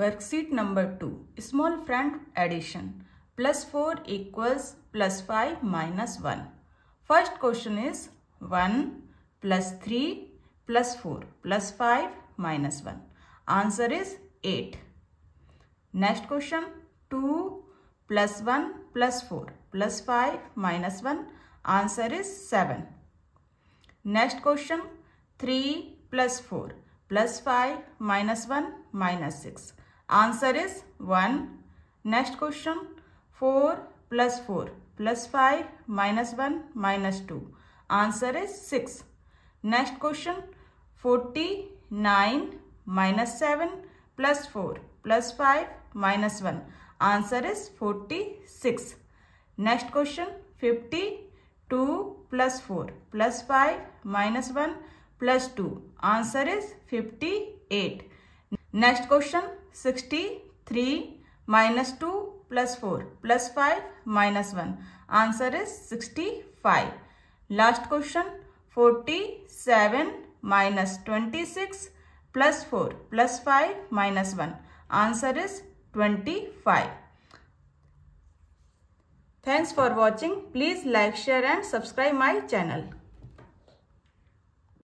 Worksheet number 2. Small front addition. Plus 4 equals plus 5 minus 1. First question is 1 plus 3 plus 4 plus 5 minus 1. Answer is 8. Next question 2 plus 1 plus 4 plus 5 minus 1. Answer is 7. Next question 3 plus 4 plus 5 minus 1 minus 6. Answer is one next question four plus four plus five minus one minus two answer is six next question forty nine minus seven plus four plus five minus one answer is forty six next question fifty two plus four plus five minus one plus two answer is fifty eight next question 63 minus 2 plus 4 plus 5 minus 1. Answer is 65. Last question 47 minus 26 plus 4 plus 5 minus 1. Answer is 25. Thanks for watching. Please like, share and subscribe my channel.